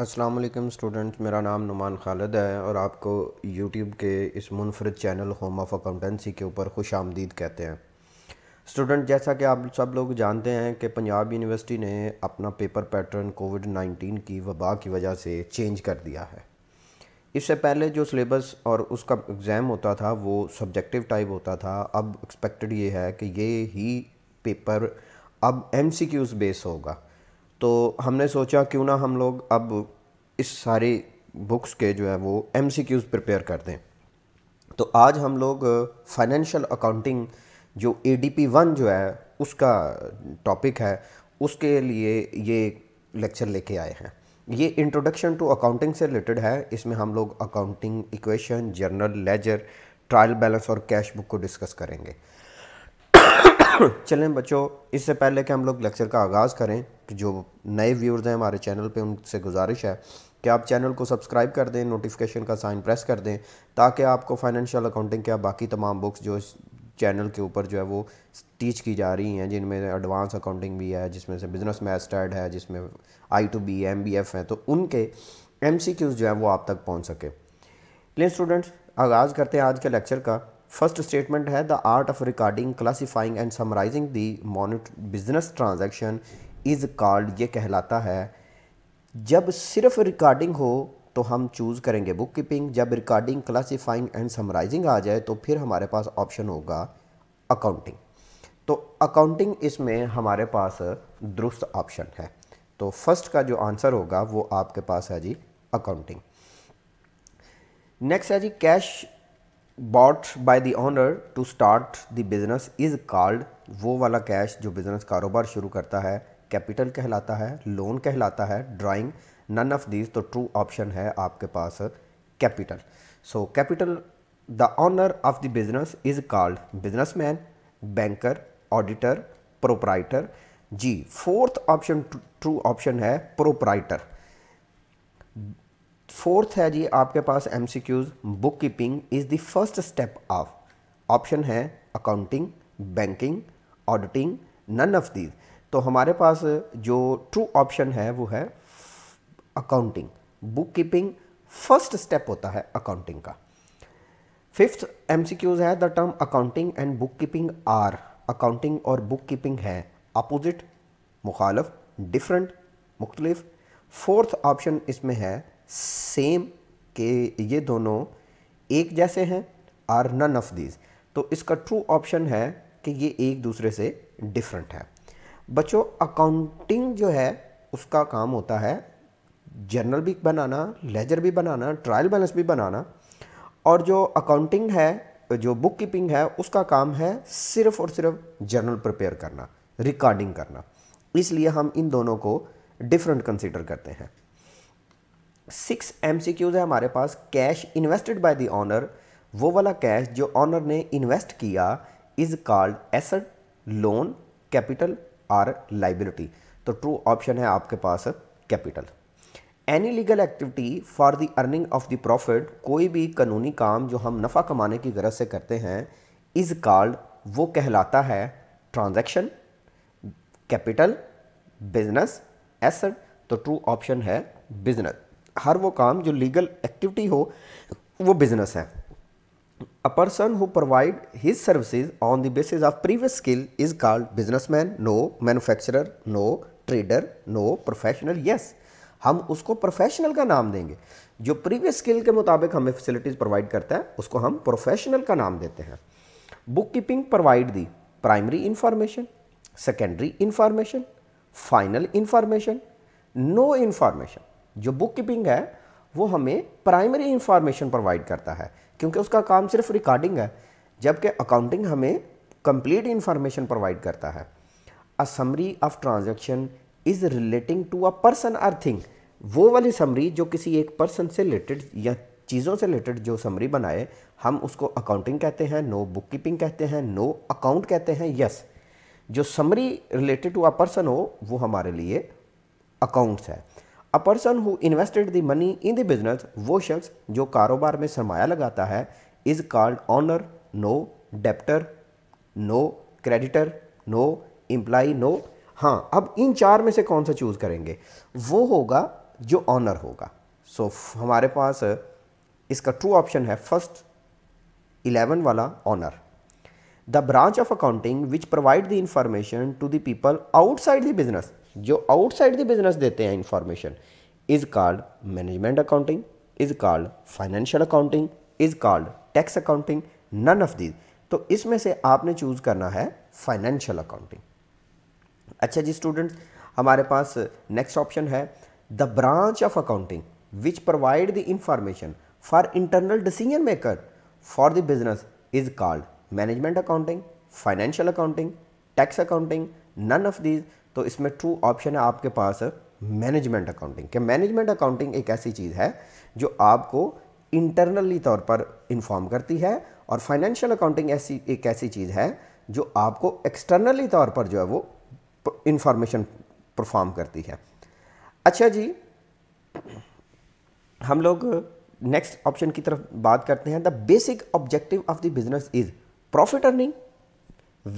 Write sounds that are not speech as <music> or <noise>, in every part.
अस्सलाम वालेकुम स्टूडेंट्स मेरा नाम नुमान खालिद है और आपको यूट्यूब के इस मुनफरद चैनल होम ऑफ अकाउंटेंसी के ऊपर खुश आमदीद कहते हैं स्टूडेंट जैसा कि आप सब लोग जानते हैं कि पंजाब यूनिवर्सिटी ने अपना पेपर पैटर्न कोविड नाइन्टीन की वबा की वजह से चेंज कर दिया है इससे पहले जो सिलेबस और उसका एग्ज़ाम होता था वो सब्जेक्टिव टाइप होता था अब एक्सपेक्टेड ये है कि ये ही पेपर अब एम बेस होगा तो हमने सोचा क्यों ना हम लोग अब इस सारी बुक्स के जो है वो एम सी क्यूज़ प्रिपेयर कर दें तो आज हम लोग फाइनेंशियल अकाउंटिंग जो ए डी पी वन जो है उसका टॉपिक है उसके लिए ये लेक्चर लेके आए हैं ये इंट्रोडक्शन टू अकाउंटिंग से रिलेटेड है इसमें हम लोग accounting equation journal ledger trial balance और कैश बुक को डिस्कस करेंगे <coughs> चलें बच्चों इससे पहले कि हम लोग लेक्चर का आगाज़ करें जो नए व्यूअर्स हैं हमारे चैनल पे उनसे गुजारिश है कि आप चैनल को सब्सक्राइब कर दें नोटिफिकेशन का साइन प्रेस कर दें ताकि आपको फाइनेंशियल अकाउंटिंग के बाकी तमाम बुक्स जो इस चैनल के ऊपर जो है वो टीच की जा रही हैं जिनमें एडवांस अकाउंटिंग भी है जिसमें से बिज़नेस मैस्टर्ड है जिसमें I two B M B F है तो उनके एम सी क्यूज़ जो है वो आप तक पहुँच सके लेकिन स्टूडेंट्स आगाज़ करते हैं आज के लेक्चर का फर्स्ट स्टेटमेंट है the art of recording classifying and summarising the monetary business transaction is called ये कहलाता है जब सिर्फ रिकॉर्डिंग हो तो हम चूज़ करेंगे बुक कीपिंग जब रिकॉर्डिंग क्लासीफाइंग एंड समराइजिंग आ जाए तो फिर हमारे पास ऑप्शन होगा अकाउंटिंग तो अकाउंटिंग इसमें हमारे पास दुरुस्त ऑप्शन है तो फर्स्ट का जो आंसर होगा वो आपके पास है जी अकाउंटिंग नेक्स्ट है जी cash bought by the owner to start the business is called वो वाला कैश जो बिज़नेस कारोबार शुरू करता है कैपिटल कहलाता है लोन कहलाता है ड्राइंग नन ऑफ दीज तो ट्रू ऑप्शन है आपके पास capital so capital the owner of the business is called businessman banker auditor proprietor जी फोर्थ ऑप्शन ट्रू ऑप्शन है प्रोपराइटर फोर्थ है जी आपके पास M C Qs book keeping is the first step of option है accounting banking auditing none of these तो हमारे पास जो ट्रू ऑप्शन है वो है accounting book keeping first step होता है अकाउंटिंग का फिफ्थ क्यूज है the term accounting and bookkeeping are accounting और बुक कीपिंग है अपोजिट मुखालफ डिफरेंट मुख्तलिफ फोर्थ ऑप्शन इसमें है सेम के ये दोनों एक जैसे हैं आर नन ऑफ दीज तो इसका ट्रू ऑप्शन है कि ये एक दूसरे से डिफरेंट है बच्चों अकाउंटिंग जो है उसका काम होता है जर्नल भी बनाना लेजर भी बनाना ट्रायल बैलेंस भी बनाना और जो अकाउंटिंग है जो बुक कीपिंग है उसका काम है सिर्फ और सिर्फ जर्नल प्रिपेयर करना रिकॉर्डिंग करना इसलिए हम इन दोनों को डिफरेंट कंसिडर करते हैं सिक्स एम सी क्यूज़ है हमारे पास cash invested by the owner वो वाला कैश जो ऑनर ने इन्वेस्ट किया is called asset loan capital or liability तो ट्रू ऑप्शन है आपके पास capital any legal activity for the earning of the profit कोई भी कानूनी काम जो हम नफ़ा कमाने की गरज से करते हैं इज़ कॉल्ड वो कहलाता है ट्रांजेक्शन कैपिटल बिजनेस एसेट तो ट्रू ऑप्शन है बिजनेस हर वो काम जो लीगल एक्टिविटी हो वो बिजनेस है a who provide his his own the the of previous skill is called businessman no manufacturer no trader no professional yes हम उसको प्रोफेशनल का नाम देंगे जो प्रीवियस स्किल के मुताबिक हमें फैसिलिटीज़ प्रोवाइड करता है उसको हम प्रोफेशनल का नाम देते हैं bookkeeping provide the primary information secondary information final information no information जो बुक कीपिंग है वो हमें प्राइमरी इंफॉर्मेशन प्रोवाइड करता है क्योंकि उसका काम सिर्फ रिकॉर्डिंग है जबकि अकाउंटिंग हमें कंप्लीट इंफॉर्मेशन प्रोवाइड करता है a summary of transaction is relating to a person or thing वो वाली समरी जो किसी एक पर्सन से रिलेटेड या चीज़ों से रिलेटेड जो समरी बनाए हम उसको अकाउंटिंग कहते हैं नो बुक कीपिंग कहते हैं नो अकाउंट कहते हैं यस जो summary related to a person हो वो हमारे लिए अकाउंट्स है a person who invested the money in the business वो शख्स जो कारोबार में सरमाया लगाता है is called owner no debtor no creditor no employee no हाँ अब इन चार में से कौन सा चूज़ करेंगे वो होगा जो ऑनर होगा सो so, हमारे पास इसका ट्रू ऑप्शन है फर्स्ट इलेवन वाला owner the branch of accounting which provide the information to the people outside the business जो आउटसाइड द बिजनेस देते हैं information is called management accounting is called financial accounting is called tax accounting none of these तो इसमें से आपने choose करना है financial accounting अच्छा जी स्टूडेंट्स हमारे पास नेक्स्ट ऑप्शन है the branch of accounting which provide the information for internal decision maker for the business is called management accounting financial accounting tax accounting none of these तो इसमें true option है आपके पास management accounting क्या management accounting एक ऐसी चीज़ है जो आपको इंटरनली तौर पर इन्फॉर्म करती है और फाइनेंशियल अकाउंटिंग ऐसी एक ऐसी चीज़ है जो आपको एक्सटर्नली तौर पर जो है वो इंफॉर्मेशन परफॉर्म करती है अच्छा जी हम लोग नेक्स्ट ऑप्शन की तरफ बात करते हैं the basic objective of the business is profit earning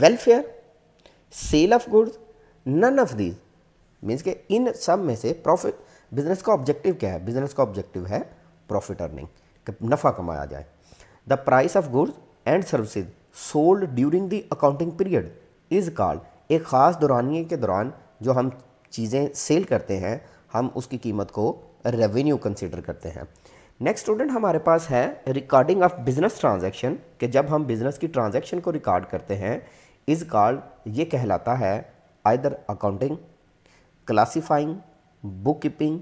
welfare sale of goods none of these means के इन सब में से प्रॉफिट बिजनेस का ऑब्जेक्टिव क्या है बिजनेस का ऑब्जेक्टिव है प्रॉफिट अर्निंग नफ़ा कमाया जाए the price of goods and services sold during the accounting period is called एक ख़ास दौरानिए के दौरान जो हम चीज़ें सेल करते हैं हम उसकी कीमत को रेवेन्यू कंसिडर करते हैं नेक्स्ट स्टूडेंट हमारे पास है रिकॉर्डिंग ऑफ बिजनेस ट्रांजेक्शन कि जब हम बिज़नेस की ट्रांजेक्शन को रिकॉर्ड करते हैं इस कॉल्ड ये कहलाता है either accounting classifying bookkeeping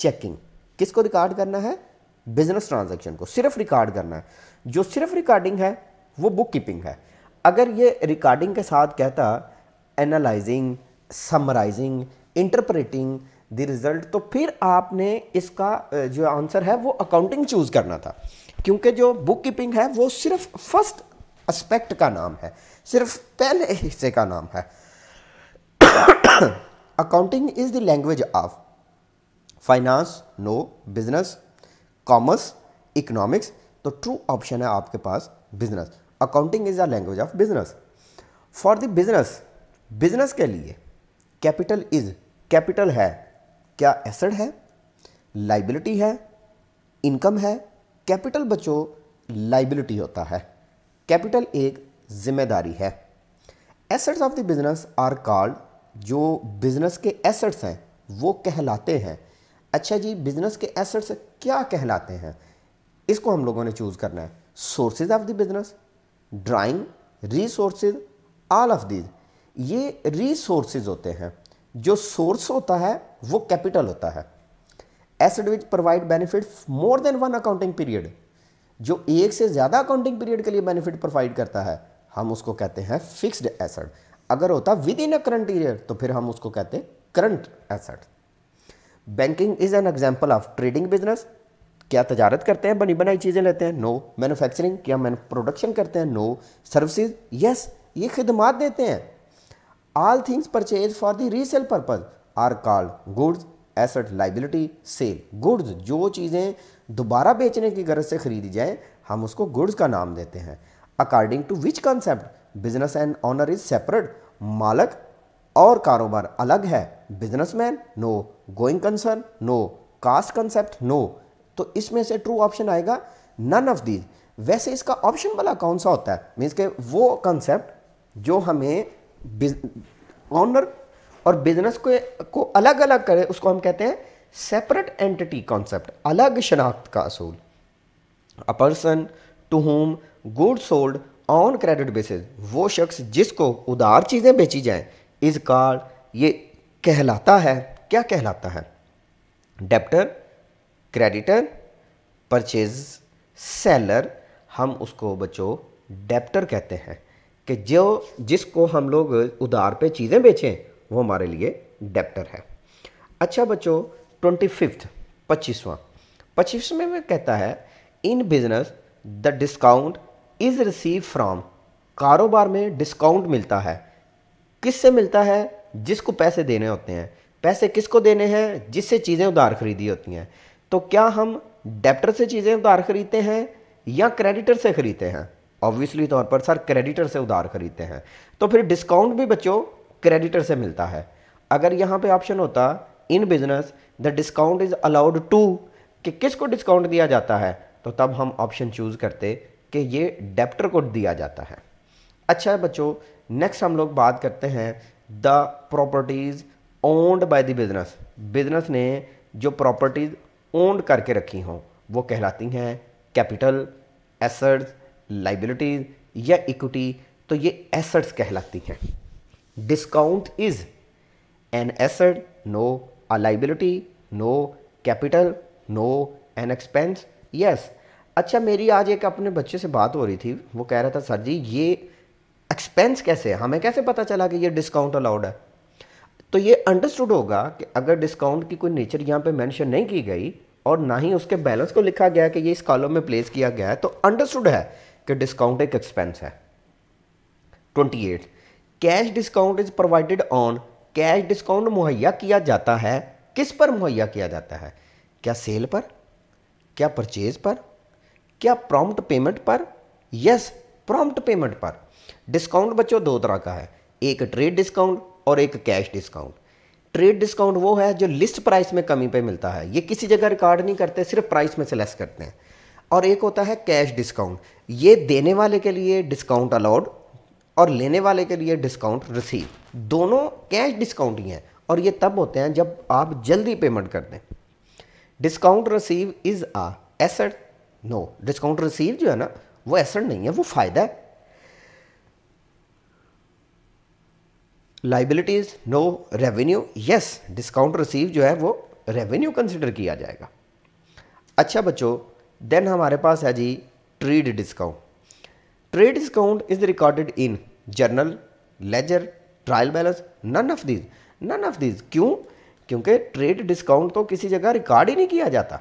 checking किसको रिकॉर्ड करना है बिजनेस ट्रांजेक्शन को सिर्फ रिकॉर्ड करना है जो सिर्फ रिकॉर्डिंग है वो बुक कीपिंग है अगर ये रिकॉर्डिंग के साथ कहता analysing summarising interpreting the result तो फिर आपने इसका जो आंसर है वो अकाउंटिंग चूज़ करना था क्योंकि जो बुक कीपिंग है वो सिर्फ फर्स्ट एस्पेक्ट का नाम है सिर्फ पहले हिस्से का नाम है accounting is the language of finance no business commerce economics तो ट्रू ऑप्शन है आपके पास business accounting is the language of business for the business business के लिए कैपिटल इज कैपिटल है क्या एसेट है लाइबिलिटी है इनकम है कैपिटल बच्चों लाइबिलिटी होता है कैपिटल एक जिम्मेदारी है assets of the business are called जो बिज़नेस के एसेट्स हैं वो कहलाते हैं अच्छा जी बिज़नेस के एसेट्स क्या कहलाते हैं इसको हम लोगों ने चूज़ करना है sources of the business drawing resources all of these ये रिसोर्सेज होते हैं जो सोर्स होता है वो कैपिटल होता है asset which provide benefit more than one accounting period जो एक से ज़्यादा अकाउंटिंग पीरियड के लिए बेनिफिट प्रोवाइड करता है हम उसको कहते हैं फिक्स्ड एसेड अगर होता within a current year तो फिर हम उसको कहते current asset banking is an example of trading business क्या तजारत करते हैं बनी बनाई चीज़ें लेते हैं नो मैनुफैक्चरिंग क्या मैन प्रोडक्शन करते हैं नो सर्विसेज यस ये खिदमात देते हैं all things purchase for the resale purpose are call goods asset liability sale goods जो चीज़ें दोबारा बेचने की गरज से खरीदी जाएँ हम उसको गुड्स का नाम देते हैं according to which concept business and owner is separate मालक और कारोबार अलग है businessman no going concern no cost concept no तो इसमें से ट्रू ऑप्शन आएगा नन ऑफ दीज वैसे इसका ऑप्शन वाला कौन सा होता है मीन्स के वो कंसेप्ट जो हमें ऑनर और बिजनेस को को अलग अलग करे उसको हम कहते हैं सेपरेट एंटिटी कॉन्सेप्ट अलग शनाख्त का असूल a person to whom good sold on credit basis वो शख्स जिसको उधार चीज़ें बेची जाए इस कार्ड ये कहलाता है क्या कहलाता है डेप्टर क्रेडिटर परचेज सेलर हम उसको बच्चों डेप्टर कहते हैं कि जो जिसको हम लोग उधार पे चीज़ें बेचें वो हमारे लिए डेप्टर है अच्छा बच्चों ट्वेंटी फिफ्थ पच्चीसवा पच्चीसवें में कहता है in business the discount is receive from कारोबार में डिस्काउंट मिलता है किससे मिलता है जिसको पैसे देने होते हैं पैसे किसको देने हैं जिससे चीज़ें उधार खरीदी होती हैं तो क्या हम डेप्टर से चीज़ें उधार खरीदते हैं या क्रेडिटर से खरीदते हैं ऑब्वियसली तौर पर सर क्रेडिटर से उधार खरीदते हैं तो फिर डिस्काउंट भी बच्चों क्रेडिटर से मिलता है अगर यहाँ पे ऑप्शन होता in business the discount is allowed to कि किसको डिस्काउंट दिया जाता है तो तब हम ऑप्शन चूज़ करते कि ये डेप्टर को दिया जाता है अच्छा बच्चों नेक्स्ट हम लोग बात करते हैं the properties owned by the business business ने जो प्रॉपर्टीज़ ओन्ड करके रखी हों वो कहलाती हैं कैपिटल एसेट्स लाइबिलिटीज़ या इक्विटी तो ये एसेट्स कहलाती हैं discount is an asset no a liability no capital no an expense yes अच्छा मेरी आज एक अपने बच्चे से बात हो रही थी वो कह रहा था सर जी ये एक्सपेंस कैसे है हमें कैसे पता चला कि ये डिस्काउंट अलाउड है तो ये अंडरस्टूड होगा कि अगर डिस्काउंट की कोई नेचर यहाँ पे मेंशन नहीं की गई और ना ही उसके बैलेंस को लिखा गया कि ये इस कॉलम में प्लेस किया गया है तो अंडरस्टूड है कि डिस्काउंट एक एक्सपेंस है at cash discount is provided on cash discount मुहैया किया जाता है किस पर मुहैया किया जाता है क्या सेल पर क्या परचेज पर क्या प्रॉम्प्ट पेमेंट पर यस प्रॉम्प्ट पेमेंट पर डिस्काउंट बच्चों दो तरह का है एक ट्रेड डिस्काउंट और एक कैश डिस्काउंट ट्रेड डिस्काउंट वो है जो लिस्ट प्राइस में कमी पे मिलता है ये किसी जगह रिकॉर्ड नहीं करते सिर्फ प्राइस में से लेस करते हैं और एक होता है कैश डिस्काउंट ये देने वाले के लिए डिस्काउंट अलाउड और लेने वाले के लिए डिस्काउंट रिसीव दोनों कैश डिस्काउंट ही हैं और ये तब होते हैं जब आप जल्दी पेमेंट कर दें discount received is a asset no discount received जो है ना वो एसेट नहीं है वो फ़ायदा है liabilities no revenue yes discount received जो है वो रेवेन्यू कंसिडर किया जाएगा अच्छा बच्चों देन हमारे पास है जी trade discount trade discount is recorded in journal ledger trial balance none of these none of these क्यों क्योंकि ट्रेड डिस्काउंट तो किसी जगह रिकॉर्ड ही नहीं किया जाता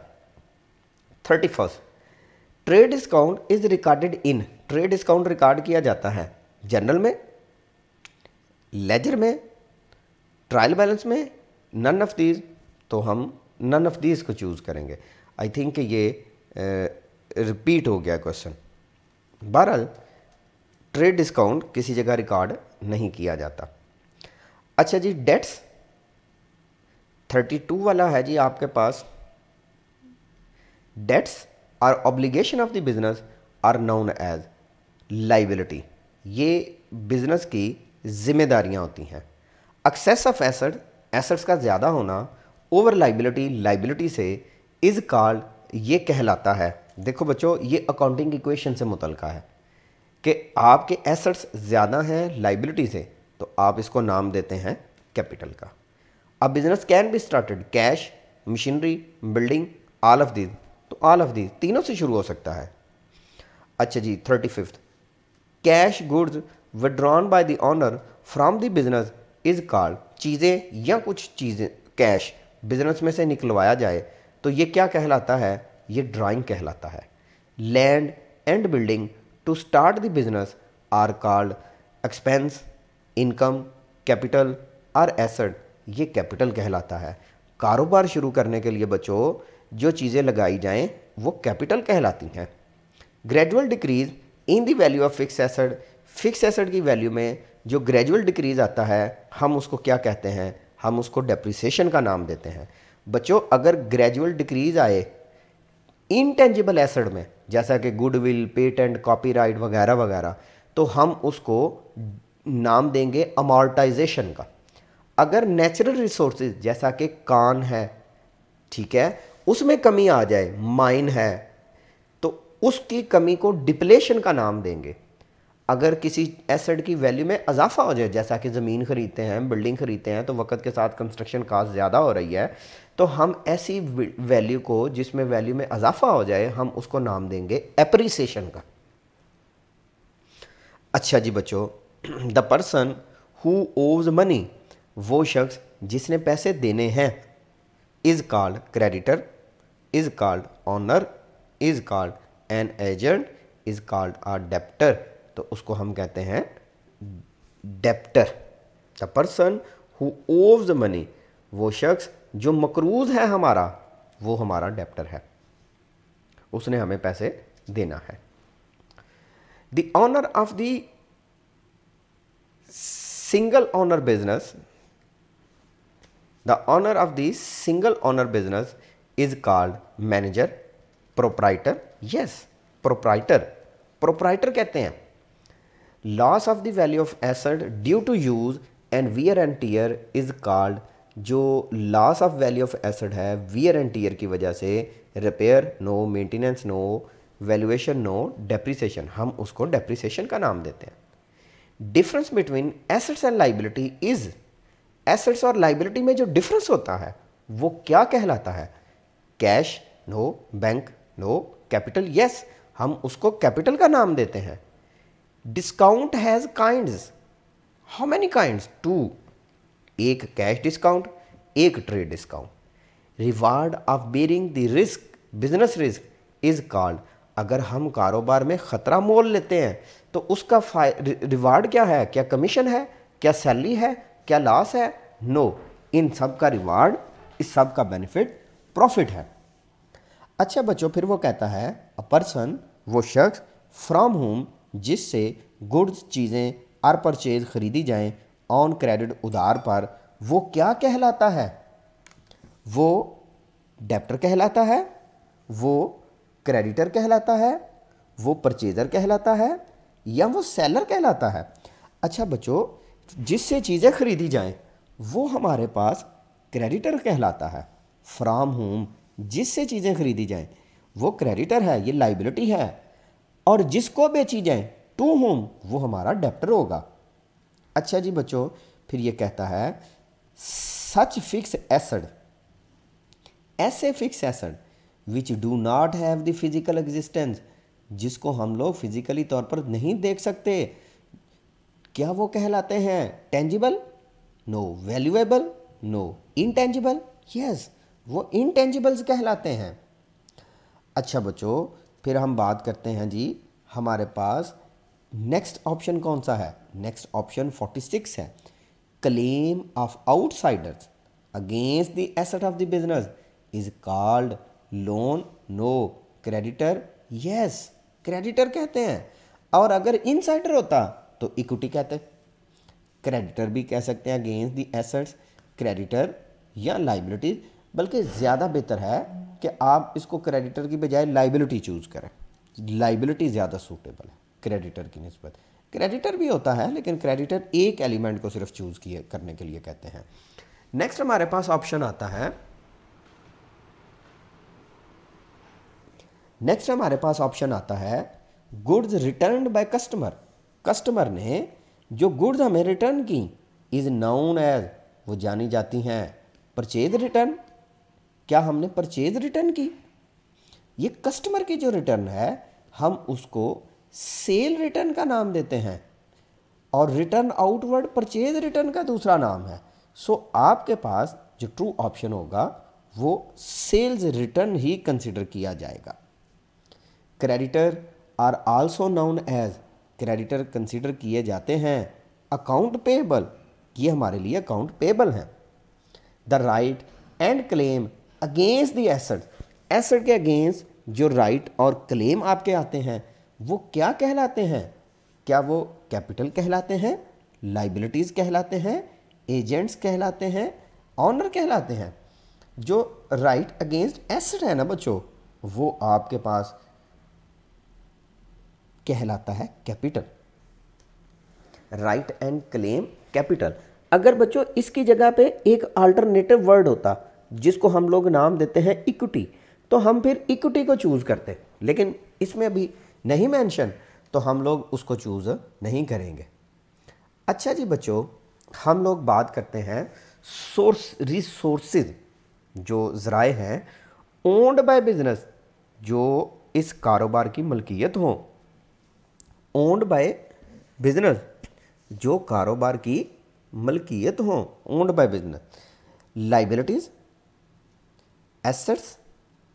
thirty first trade discount is recorded in trade discount record किया जाता है जनरल में लेजर में ट्रायल बैलेंस में नन ऑफ दीज तो हम नन ऑफ दीज को चूज़ करेंगे आई थिंक ये रिपीट हो गया क्वेश्चन बहरहाल ट्रेड डिस्काउंट किसी जगह रिकॉर्ड नहीं किया जाता अच्छा जी डेट्स 32 वाला है जी आपके पास डेट्स और obligation of the business are known as liability ये बिज़नेस की जिम्मेदारियाँ होती हैं एक्सेस ऑफ एसेट एसेट्स का ज़्यादा होना ओवर लाइबिलिटी लाइबिलिटी से इज़ कॉल्ड ये कहलाता है देखो बच्चों ये अकाउंटिंग इक्वेशन से मुतलका है कि आपके एसेट्स ज़्यादा हैं लाइबिलिटी से तो आप इसको नाम देते हैं कैपिटल का अब business can be started cash machinery building all of these तो ऑल ऑफ दीज तीनों से शुरू हो सकता है अच्छा जी thirty fifth cash goods withdrawn by the owner from the business is called चीज़ें या कुछ चीज़ें कैश बिजनेस में से निकलवाया जाए तो ये क्या कहलाता है ये ड्राइंग कहलाता है land and building to start the business are called expense income capital are asset ये कैपिटल कहलाता है कारोबार शुरू करने के लिए बच्चों जो चीज़ें लगाई जाएँ वो कैपिटल कहलाती हैं gradual decrease in the value of fixed asset fixed asset की वैल्यू में जो ग्रेजुअल डिक्रीज़ आता है हम उसको क्या कहते हैं हम उसको डेप्रिसिएशन का नाम देते हैं बच्चों अगर ग्रेजुअल डिक्रीज़ आए इनटेंजिबल एसड में जैसा कि गुडविल पेटेंट कॉपीराइट वगैरह वगैरह तो हम उसको नाम देंगे अमोर्टाइजेशन का अगर नेचुरल रिसोर्स जैसा कि कान है ठीक है उसमें कमी आ जाए माइन है तो उसकी कमी को डिप्लेशन का नाम देंगे अगर किसी एसेट की वैल्यू में इजाफा हो जाए जैसा कि ज़मीन ख़रीदते हैं बिल्डिंग ख़रीदते हैं तो वक्त के साथ कंस्ट्रक्शन कास्ट ज़्यादा हो रही है तो हम ऐसी वैल्यू को जिसमें वैल्यू में इजाफा हो जाए हम उसको नाम देंगे एप्रिसिएशन का अच्छा जी बच्चों the person who owes money वो शख्स जिसने पैसे देने हैं is called creditor is called owner is called an agent is called a debtor तो उसको हम कहते हैं debtor the person who owes money वो शख्स जो मकरूज है हमारा वो हमारा डेप्टर है उसने हमें पैसे देना है the owner of the single owner business the owner of the single owner business is called manager, proprietor. Yes, proprietor Proprietor कहते हैं loss of the value of asset due to use and wear and tear is called जो loss of value of asset है wear and tear की वजह से repair no maintenance no valuation no depreciation हम उसको depreciation का नाम देते हैं difference between assets and liability is assets और लाइबिलिटी में जो डिफरेंस होता है वो क्या कहलाता है cash no bank no capital yes हम उसको कैपिटल का नाम देते हैं discount has kind how many kind two एक कैश डिस्काउंट एक trade discount reward of bearing the risk business risk is called अगर हम कारोबार में ख़तरा मोल लेते हैं तो उसका रिवार्ड क्या है क्या कमीशन है क्या सैलरी है क्या लॉस है नो no. इन सब का रिवार्ड इस सब का बेनिफिट प्रॉफिट है अच्छा बच्चों फिर वो कहता है अ पर्सन वो शख्स फ्रॉम होम जिससे गुड्स चीज़ें आर परचेज खरीदी जाएं ऑन क्रेडिट उधार पर वो क्या कहलाता है वो डेप्टर कहलाता है वो क्रेडिटर कहलाता है वो परचेज़र कहलाता है या वो सेलर कहलाता है अच्छा बच्चों जिससे चीज़ें खरीदी जाएं वो हमारे पास क्रेडिटर कहलाता है फ्राम होम जिससे चीज़ें खरीदी जाएं वो क्रेडिटर है ये लाइबिलिटी है और जिसको बेची जाएं टू होम वो हमारा डेप्टर होगा अच्छा जी बच्चों फिर ये कहता है सच फिक्स एसड ऐसे fixed asset which do not have the physical existence जिसको हम लोग फिजिकली तौर पर नहीं देख सकते क्या वो कहलाते हैं tangible no valuable no intangible yes वो इनटेंजिबल्स कहलाते हैं अच्छा बच्चों फिर हम बात करते हैं जी हमारे पास नेक्स्ट ऑप्शन कौन सा है नेक्स्ट ऑप्शन फोर्टी सिक्स है claim of outsiders against the asset of the business is called loan no creditor yes creditor कहते हैं और अगर इनसाइडर होता तो इक्विटी कहते हैं क्रेडिटर भी कह सकते हैं अगेंस्ट दी एसेट्स क्रेडिटर या लाइबिलिटीज बल्कि ज़्यादा बेहतर है कि आप इसको क्रेडिटर की बजाय लाइबिलिटी चूज़ करें लाइबिलिटी ज़्यादा सूटेबल है क्रेडिटर की नस्बत क्रेडिटर भी होता है लेकिन क्रेडिटर एक एलिमेंट को सिर्फ चूज़ किए करने के लिए कहते हैं नेक्स्ट हमारे पास ऑप्शन आता है नेक्स्ट हमारे पास ऑप्शन आता है goods return by customer customer ने जो गुड्स हमें रिटर्न की इज़ नाउन एज वो जानी जाती हैं परचेज रिटर्न क्या हमने परचेज रिटर्न की ये कस्टमर की जो रिटर्न है हम उसको सेल रिटर्न का नाम देते हैं और रिटर्न आउटवर्ड परचेज रिटर्न का दूसरा नाम है सो so, आपके पास जो ट्रू ऑप्शन होगा वो सेल्स रिटर्न ही कंसिडर किया जाएगा creditor are also known as creditor consider किए जाते हैं अकाउंट पेबल ये हमारे लिए अकाउंट पेबल हैं the right and claim against the asset asset के अगेंस्ट जो राइट right और क्लेम आपके आते हैं वो क्या कहलाते हैं क्या वो कैपिटल कहलाते हैं लाइबिलिटीज़ कहलाते हैं एजेंट्स कहलाते हैं ऑनर कहलाते हैं जो राइट अगेंस्ट एसेट है ना बच्चों वो आपके पास कहलाता है capital right and claim capital अगर बच्चों इसकी जगह पे एक अल्टरनेटिव वर्ड होता जिसको हम लोग नाम देते हैं इक्विटी तो हम फिर इक्विटी को चूज़ करते लेकिन इसमें अभी नहीं मेंशन तो हम लोग उसको चूज़ नहीं करेंगे अच्छा जी बच्चों हम लोग बात करते हैं सोर्स रिसोर्सेज जो ज़राए हैं ओन्ड बाय बिज़नेस जो इस कारोबार की मलकियत हों ओन्ड बाय बिजनेस जो कारोबार की मलकियत हो owned by business liabilities assets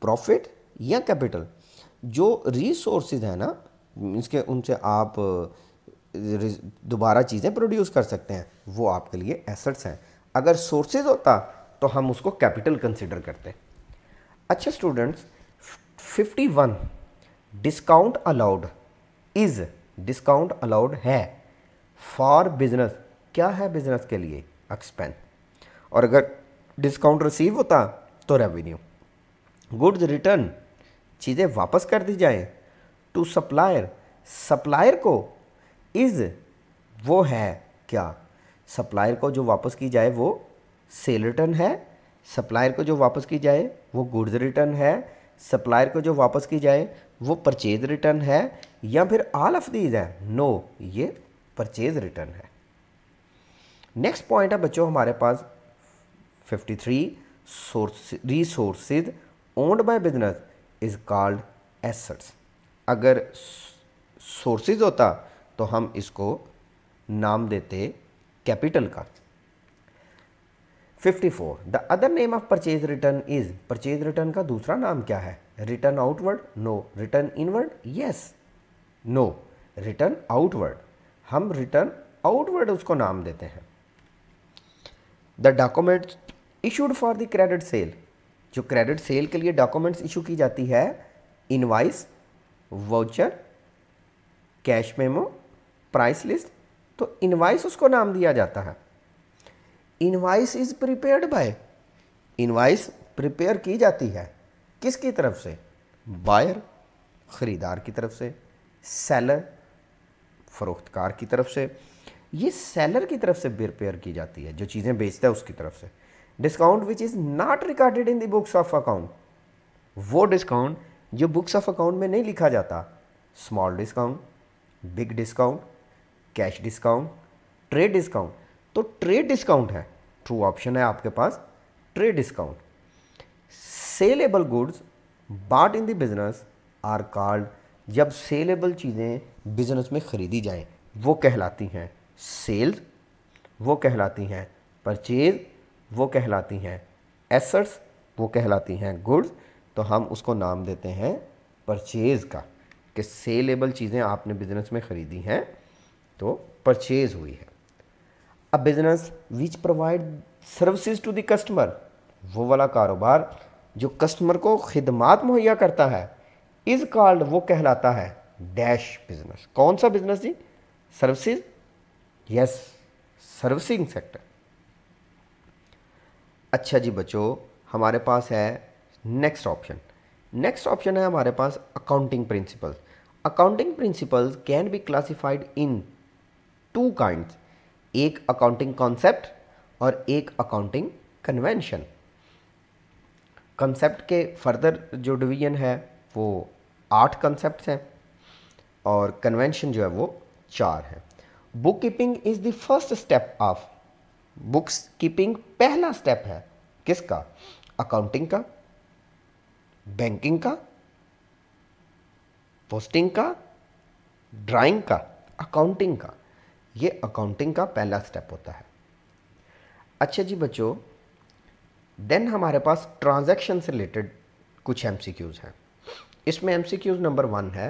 profit या कैपिटल जो रिसोर्सेज हैं ना मीन्स के उनसे आप दोबारा चीज़ें प्रोड्यूस कर सकते हैं वो आपके लिए एसेट्स हैं अगर सोर्सेज होता तो हम उसको कैपिटल कंसिडर करते अच्छा students 51 discount allowed is discount allowed है फॉर बिजनेस क्या है बिजनेस के लिए एक्सपेंस और अगर डिस्काउंट रिसीव होता तो रेवेन्यू गुड्स रिटर्न चीज़ें वापस कर दी जाए टू सप्लायर सप्लायर को इज़ वो है क्या सप्लायर को जो वापस की जाए वो सेल रिटर्न है सप्लायर को जो वापस की जाए वो गुड्स रिटर्न है सप्लायर को जो वापस की जाए वो परचेज रिटर्न है या फिर ऑल ऑफ दीज है नो ये परचेज रिटर्न है नेक्स्ट पॉइंट है बच्चों हमारे पास 53 three source owned by business is called assets अगर सोर्सेज होता तो हम इसको नाम देते कैपिटल का 54 the other name of purchase return is purchase return का दूसरा नाम क्या है return outward no return inward yes no return outward हम रिटर्न आउटवर्ड उसको नाम देते हैं the document issued for the credit sale जो क्रेडिट सेल के लिए डॉक्यूमेंट्स इशू की जाती है invoice voucher cash memo price list तो इनवाइस उसको नाम दिया जाता है invoice is prepared by invoice prepare की जाती है किसकी तरफ से बायर ख़रीदार की तरफ से सेलर फ़रोख्तकार की तरफ से ये सेलर की तरफ से रिपेयर की जाती है जो चीज़ें बेचता है उसकी तरफ से discount which is not recorded in the books of account वो डिस्काउंट जो बुक्स ऑफ अकाउंट में नहीं लिखा जाता small discount big discount cash discount trade discount तो ट्रेड डिस्काउंट है ट्रू ऑप्शन है आपके पास trade discount saleable goods bought in the business are called जब सेलेबल चीज़ें बिज़नेस में ख़रीदी जाएं वो कहलाती हैं सेल्स वो कहलाती हैं परचेज वो कहलाती हैं एसर्ट्स वो कहलाती हैं गुड्स तो हम उसको नाम देते हैं परचेज़ का कि सेलेबल चीज़ें आपने बिज़नेस में ख़रीदी हैं तो परचेज़ हुई है अब business which provide services to the customer वो वाला कारोबार जो कस्टमर को खदमात मुहैया करता है इज कॉल्ड वो कहलाता है डैश बिजनेस कौन सा बिजनेस जी सर्विसेज यस सर्विसिंग सेक्टर अच्छा जी बच्चों हमारे पास है नेक्स्ट ऑप्शन नेक्स्ट ऑप्शन है हमारे पास accounting principles accounting principles can be classified in two kind एक अकाउंटिंग कॉन्सेप्ट और एक अकाउंटिंग कन्वेंशन कंसेप्ट के फर्दर जो डिवीजन है वो आठ कंसेप्ट हैं और कन्वेंशन जो है वो चार है book keeping is the first step of books keeping पहला स्टेप है किसका अकाउंटिंग का बैंकिंग का पोस्टिंग का ड्राइंग का अकाउंटिंग का ये अकाउंटिंग का पहला स्टेप होता है अच्छा जी बच्चों देन हमारे पास ट्रांजैक्शन से रिलेटेड कुछ एमसीक्यूज हैं इसमें एम नंबर वन है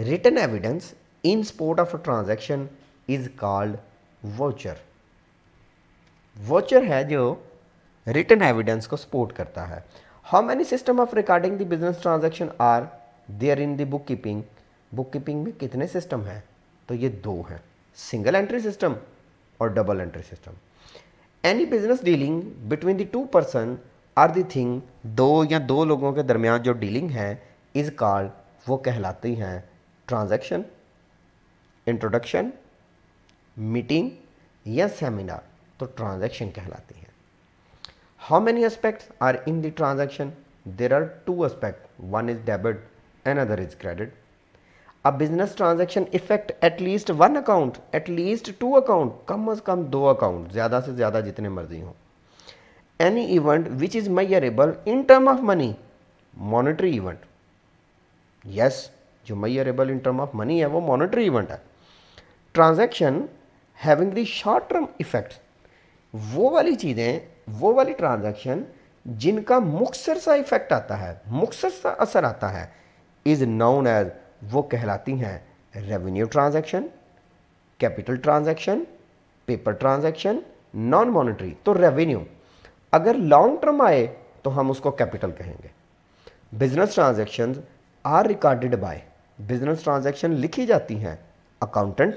written evidence in support of a transaction is called voucher voucher है जो रिटर्न एविडेंस को सपोर्ट करता है how many system of recording the business transaction are there in the book keeping book keeping में कितने system हैं तो ये दो हैं सिंगल एंट्री सिस्टम और double entry system any business dealing between the two person are the thing दो या दो लोगों के दरमियान जो डीलिंग है इज़ कॉल्ड वो कहलाती हैं ट्रांजैक्शन इंट्रोडक्शन मीटिंग या सेमिनार तो ट्रांजैक्शन कहलाती हैं how many aspects are in the transaction there are two aspect one is debit and other is credit a business transaction effect at least one account at least two account कम अज़ कम दो account ज़्यादा से ज़्यादा जितने मर्जी हों any event which is measurable in term of money monetary event yes जो measurable in term of money है वो मॉनिटरी इवेंट है transaction having the short term effect वो वाली चीज़ें वो वाली ट्रांजेक्शन जिनका मुख्तर सा इफेक्ट आता है मुख्तर सा असर आता है इज़ नाउन एज वो कहलाती हैं revenue transaction capital transaction paper transaction non monetary तो रेवेन्यू अगर लॉन्ग टर्म आए तो हम उसको कैपिटल कहेंगे business transaction are recorded by business transaction लिखी जाती हैं अकाउंटेंट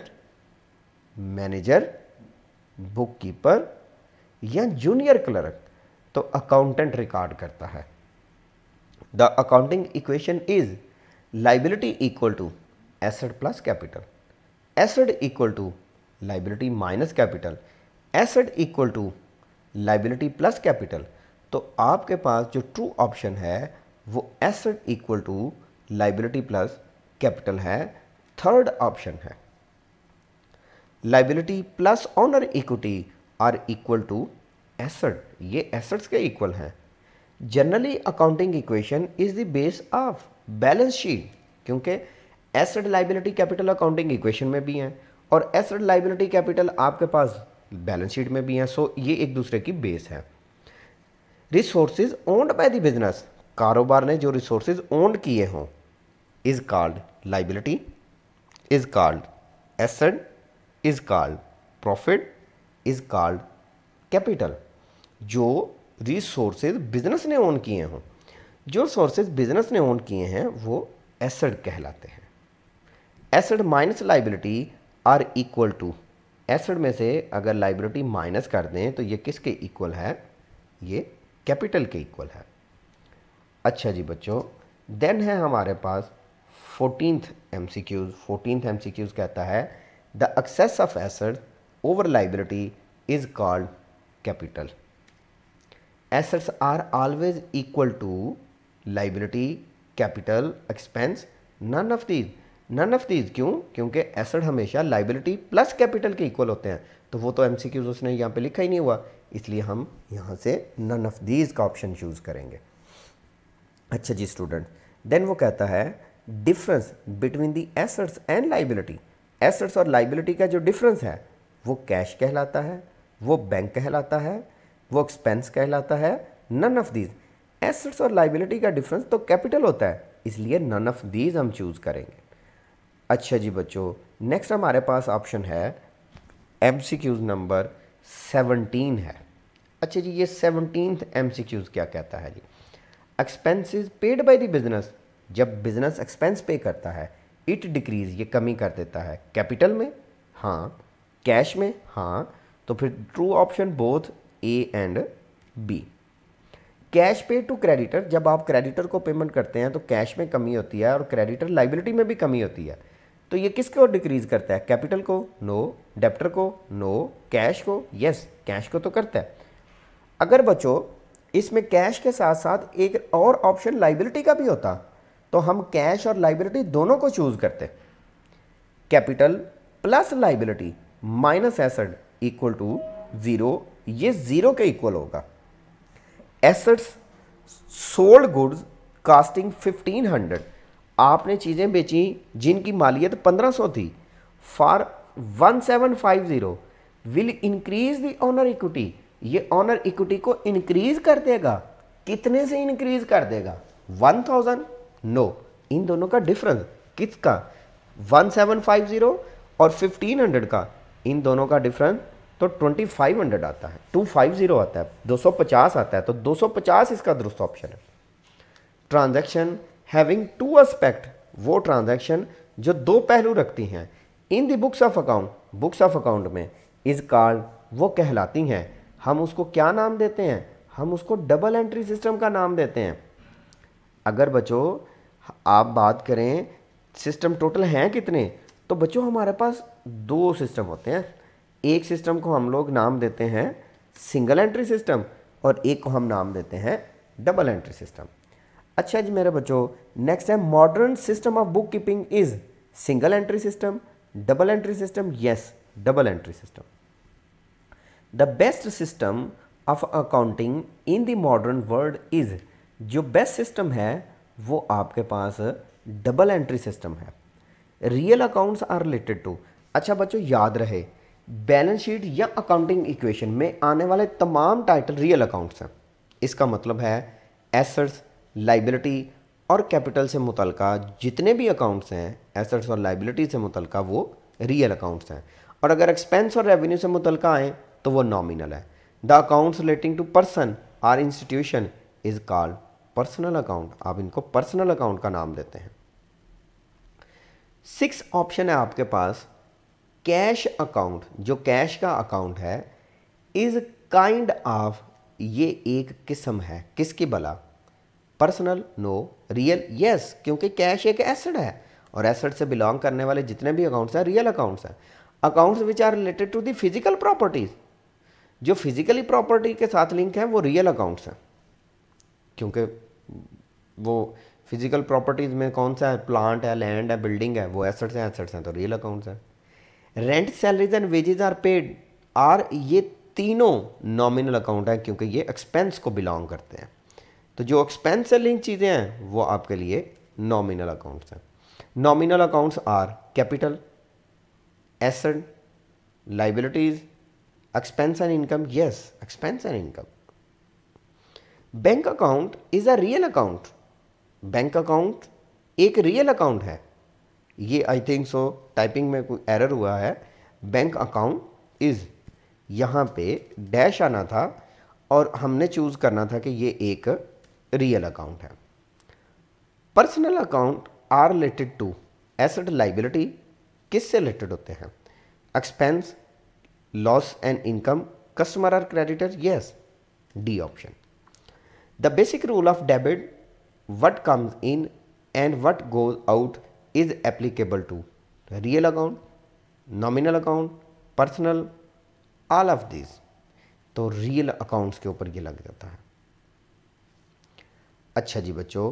मैनेजर बुक कीपर या जूनियर क्लर्क तो अकाउंटेंट रिकॉर्ड करता है the accounting equation is liability equal to asset plus capital asset equal to liability minus capital asset equal to liability plus capital तो आपके पास जो ट्रू ऑप्शन है वो asset equal to liability plus capital है third option है liability plus owner equity are equal to asset ये assets के equal हैं generally accounting equation is the base of balance sheet क्योंकि asset liability capital accounting equation में भी हैं और एसेट लाइबिलिटी कैपिटल आपके पास बैलेंस शीट में भी हैं सो ये एक दूसरे की बेस है resources owned by the business कारोबार ने जो रिसोर्सिस ओन्ड किए हों is called liability is called asset is called profit is called capital जो रिसोर्सेज बिजनेस ने ओन किए हों जो सोर्सेज बिजनेस ने ओन किए हैं वो एसेड कहलाते हैं asset minus liability are equal to asset में से अगर लाइबिलिटी माइनस कर दें तो ये किसके इक्वल है ये कैपिटल के इक्वल है अच्छा जी बच्चों देन है हमारे पास fourteenth M C Qs fourteenth M C Qs कहता है the excess of asset over liability is called capital assets are always equal to liability capital expense none of these none of these क्यों क्योंकि asset हमेशा liability plus capital के equal होते हैं तो वो तो एम सी क्यूज उसने यहाँ पर लिखा ही नहीं हुआ इसलिए हम यहाँ से नन ऑफ दीज का ऑप्शन चूज़ करेंगे अच्छा जी स्टूडेंट देन वो कहता है difference between the assets and liability assets और लाइबिलिटी का जो डिफरेंस है वो कैश कहलाता है वो बैंक कहलाता है वो एक्सपेंस कहलाता है नन ऑफ दीज एसेट्स और लाइबिलिटी का डिफरेंस तो कैपिटल होता है इसलिए नन ऑफ दीज हम चूज़ करेंगे अच्छा जी बच्चों नेक्स्ट हमारे पास ऑप्शन है एम नंबर सेवनटीन है अच्छा जी ये सेवनटीन एम क्या कहता है जी expenses paid by the business जब बिजनेस एक्सपेंस पे करता है इट डिक्रीज़ ये कमी कर देता है कैपिटल में हाँ कैश में हाँ तो फिर true option both A and B cash pay to creditor जब आप क्रेडिटर को पेमेंट करते हैं तो कैश में कमी होती है और क्रेडिटर लाइबिलिटी में भी कमी होती है तो ये और डिक्रीज़ करता है कैपिटल को नो डेप्टर को नो कैश को यस कैश को तो करता है अगर बच्चों इसमें कैश के साथ साथ एक और ऑप्शन लाइबिलिटी का भी होता तो हम कैश और लाइबिलिटी दोनों को चूज करते capital plus liability minus asset equal to zero ये ज़ीरो के इक्वल होगा assets sold goods costing fifteen hundred आपने चीज़ें बेची जिनकी मालियत पंद्रह सौ थी for one seven five zero will increase the owner equity ये ऑनर इक्विटी को इंक्रीज कर देगा कितने से इंक्रीज कर देगा वन थाउजेंड नो इन दोनों का डिफरेंस किसका 1750 और 1500 का इन दोनों का डिफरेंस तो 2500 आता है 250 आता है 250 आता है तो 250 इसका दुरुस्त ऑप्शन है ट्रांजैक्शन हैविंग टू एस्पेक्ट वो ट्रांजैक्शन जो दो पहलू रखती हैं in the books of account books of account में इस कार्ड वो कहलाती हैं हम उसको क्या नाम देते हैं हम उसको डबल एंट्री सिस्टम का नाम देते हैं अगर बच्चों आप बात करें सिस्टम टोटल हैं कितने तो बच्चों हमारे पास दो सिस्टम होते हैं एक सिस्टम को हम लोग नाम देते हैं सिंगल एंट्री सिस्टम और एक को हम नाम देते हैं डबल एंट्री सिस्टम अच्छा जी मेरे बच्चों नेक्स्ट है modern system of book keeping is single entry system double entry system yes double entry system the best system of accounting in the modern world is जो बेस्ट सिस्टम है वो आपके पास double entry system है real accounts are related to अच्छा बच्चों याद रहे बैलेंस शीट या अकाउंटिंग इक्वेशन में आने वाले तमाम टाइटल रियल अकाउंट्स हैं इसका मतलब है एसेट्स लाइबिलिटी और कैपिटल से मुतल जितने भी अकाउंट्स हैं एसेट्स और लाइबिलिटी से मुतल वो रियल अकाउंट्स हैं और अगर एक्सपेंस और रेवेन्यू से मुतल आएँ तो वो नॉमिनल है the accounts relating to person or institution is called personal account आप इनको पर्सनल अकाउंट का नाम देते हैं सिक्स ऑप्शन है आपके पास कैश अकाउंट जो कैश का अकाउंट है इज़ काइंड ऑफ ये एक किस्म है किसकी बला पर्सनल नो रियल यस क्योंकि कैश एक एसेट है और एसेट से बिलोंग करने वाले जितने भी अकाउंट्स हैं रियल अकाउंट्स हैं accounts which are related to the physical properties जो फिजिकली प्रॉपर्टी के साथ लिंक है वो रियल अकाउंट्स हैं क्योंकि वो फिजिकल प्रॉपर्टीज़ में कौन सा है प्लांट है लैंड है बिल्डिंग है वो एसेट्स हैं एसेट्स हैं तो रियल अकाउंट्स हैं rent salaries and wages are paid or ये तीनों नॉमिनल अकाउंट हैं क्योंकि ये एक्सपेंस को बिलोंग करते हैं तो जो एक्सपेंस से लिंक चीज़ें हैं वो आपके लिए नॉमिनल अकाउंट्स हैं nominal accounts are capital asset liabilities expense and income yes expense and income bank account is a real account bank account एक रियल अकाउंट है ये आई थिंक सो टाइपिंग में कोई एरर हुआ है बैंक अकाउंट इज़ यहाँ पे dash आना था और हमने चूज़ करना था कि ये एक रियल अकाउंट है personal account are related to asset liability किस से रिलेटेड होते हैं expense loss and income customer or creditor yes D option the basic rule of debit what comes in and what goes out is applicable to real account nominal account personal all of this तो real accounts के ऊपर ये लग जाता है अच्छा जी बच्चों